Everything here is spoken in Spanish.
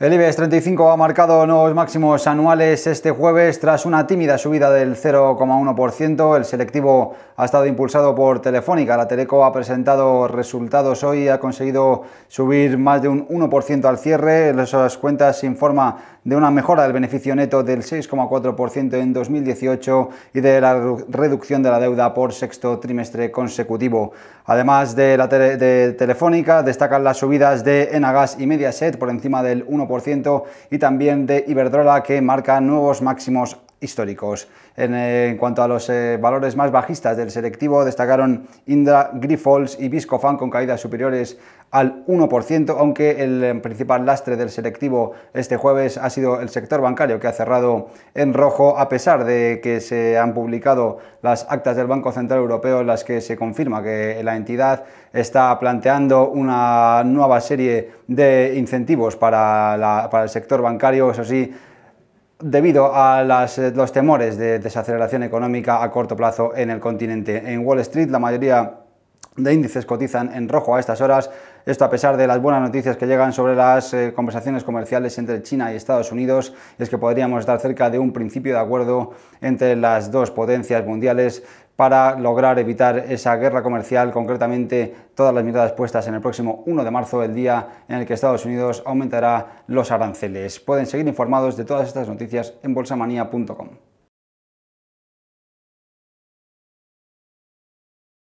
El IBEX 35 ha marcado nuevos máximos anuales este jueves tras una tímida subida del 0,1%. El selectivo ha estado impulsado por Telefónica. La Teleco ha presentado resultados hoy, y ha conseguido subir más de un 1% al cierre. En esas cuentas se informa de una mejora del beneficio neto del 6,4% en 2018 y de la reducción de la deuda por sexto trimestre consecutivo. Además de la de Telefónica, destacan las subidas de Enagas y Mediaset por encima del 1% ciento y también de Iberdrola que marca nuevos máximos históricos. Eh, en, cuanto a los eh, valores más bajistas del selectivo, destacaron Indra, Grifols y Viscofan con caídas superiores al 1%, aunque el eh, principal lastre del selectivo este jueves ha sido el sector bancario, que ha cerrado en rojo, a pesar de que se han publicado las actas del Banco Central Europeo en las que se confirma que la entidad está planteando una nueva serie de incentivos para, para el sector bancario, eso sí, debido a eh, los temores de desaceleración económica a corto plazo en el continente. En Wall Street la mayoría de índices cotizan en rojo a estas horas. Esto a pesar de las buenas noticias que llegan sobre las eh, conversaciones comerciales entre China y Estados Unidos, es que podríamos estar cerca de un principio de acuerdo entre las dos potencias mundiales para lograr evitar esa guerra comercial, concretamente todas las miradas puestas en el próximo 1 de marzo, el día en el que Estados Unidos aumentará los aranceles. Pueden seguir informados de todas estas noticias en bolsamanía.com.